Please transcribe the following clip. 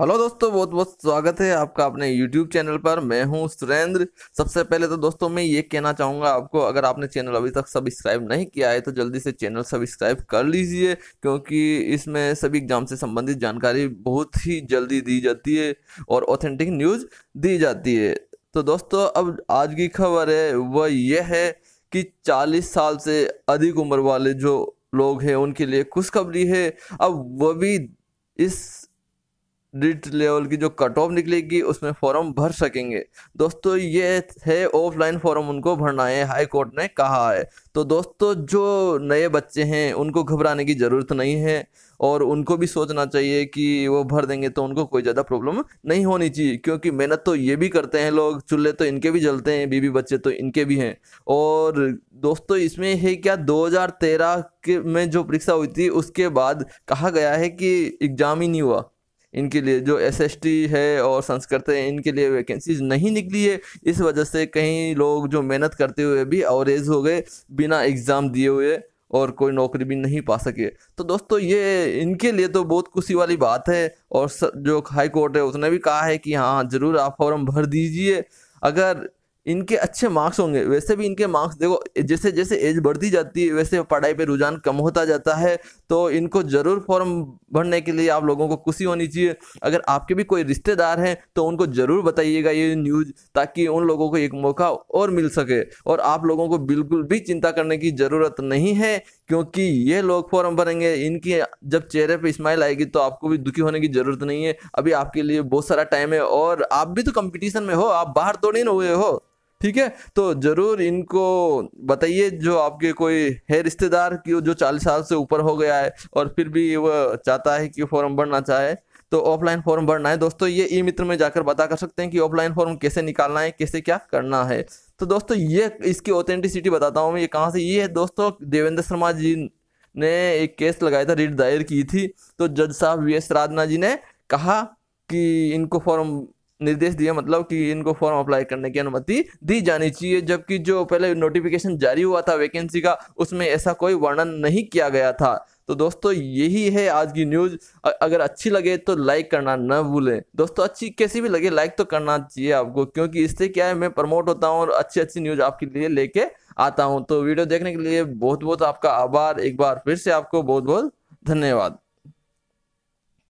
hello दोस्तों बहुत बहुत स्वागत है आपका अपने यूट्यूब चैनल पर मैं हूं सुरेंद्र सबसे पहले तो दोस्तों मैं ये कहना चाहूंगा आपको अगर आपने चैनल अभी तक सब्सक्राइब नहीं किया है तो जल्दी से चैनल सब्सक्राइब कर लीजिए क्योंकि इसमें सभी एग्जाम से संबंधित जानकारी बहुत ही जल्दी दी जाती है और ऑथेंटिक न्यूज़ दी जाती है तो दोस्तों अब आज की खबर है वह यह है कि चालीस साल से अधिक उम्र वाले जो लोग हैं उनके लिए खुशखबरी है अब वह भी इस डिट लेवल की जो कट ऑफ निकलेगी उसमें फॉर्म भर सकेंगे दोस्तों ये है ऑफलाइन फॉर्म उनको भरना है हाई कोर्ट ने कहा है तो दोस्तों जो नए बच्चे हैं उनको घबराने की ज़रूरत नहीं है और उनको भी सोचना चाहिए कि वो भर देंगे तो उनको कोई ज़्यादा प्रॉब्लम नहीं होनी चाहिए क्योंकि मेहनत तो ये भी करते हैं लोग चूल्हे तो इनके भी जलते हैं बीबी बच्चे तो इनके भी हैं और दोस्तों इसमें है क्या 2013 के में जो परीक्षा हुई थी उसके बाद कहा गया है कि एग्ज़ाम ही नहीं हुआ इनके लिए जो एस है और संस्कृत है इनके लिए वैकेंसीज नहीं निकली है इस वजह से कई लोग जो मेहनत करते हुए भी अवरेज हो गए बिना एग्ज़ाम दिए हुए और कोई नौकरी भी नहीं पा सके तो दोस्तों ये इनके लिए तो बहुत खुशी वाली बात है और जो हाई कोर्ट है उसने भी कहा है कि हाँ ज़रूर आप फॉर्म भर दीजिए अगर इनके अच्छे मार्क्स होंगे वैसे भी इनके मार्क्स देखो जैसे जैसे एज बढ़ती जाती है वैसे पढ़ाई पे रुझान कम होता जाता है तो इनको ज़रूर फॉर्म भरने के लिए आप लोगों को खुशी होनी चाहिए अगर आपके भी कोई रिश्तेदार हैं तो उनको ज़रूर बताइएगा ये न्यूज़ ताकि उन लोगों को एक मौका और मिल सके और आप लोगों को बिल्कुल भी चिंता करने की ज़रूरत नहीं है क्योंकि ये लोग फॉर्म भरेंगे इनकी जब चेहरे पर स्माइल आएगी तो आपको भी दुखी होने की ज़रूरत नहीं है अभी आपके लिए बहुत सारा टाइम है और आप भी तो कंपटीशन में हो आप बाहर तोड़े ना हुए हो ठीक है तो जरूर इनको बताइए जो आपके कोई है रिश्तेदार की जो चालीस साल से ऊपर हो गया है और फिर भी वह चाहता है कि फॉर्म भरना चाहे तो ऑफलाइन फॉर्म भरना है दोस्तों ये ई मित्र में जाकर बता कर सकते हैं कि ऑफलाइन फॉर्म कैसे निकालना है कैसे क्या करना है तो दोस्तों ये इसकी ऑथेंटिसिटी बताता हूँ मैं ये कहाँ से ये है दोस्तों देवेंद्र शर्मा जी ने एक केस लगाया था रिट दायर की थी तो जज साहब वी एस राधना जी ने कहा कि इनको फॉर्म निर्देश दिया मतलब कि इनको फॉर्म अप्लाई करने की अनुमति दी जानी चाहिए जबकि जो पहले नोटिफिकेशन जारी हुआ था वैकेंसी का उसमें ऐसा कोई वर्णन नहीं किया गया था तो दोस्तों यही है आज की न्यूज अगर अच्छी लगे तो लाइक करना न भूलें दोस्तों अच्छी कैसी भी लगे लाइक तो करना चाहिए आपको क्योंकि इससे क्या है मैं प्रमोट होता हूँ और अच्छी अच्छी न्यूज आपके लिए लेके आता हूँ तो वीडियो देखने के लिए बहुत बहुत आपका आभार एक बार फिर से आपको बहुत बहुत धन्यवाद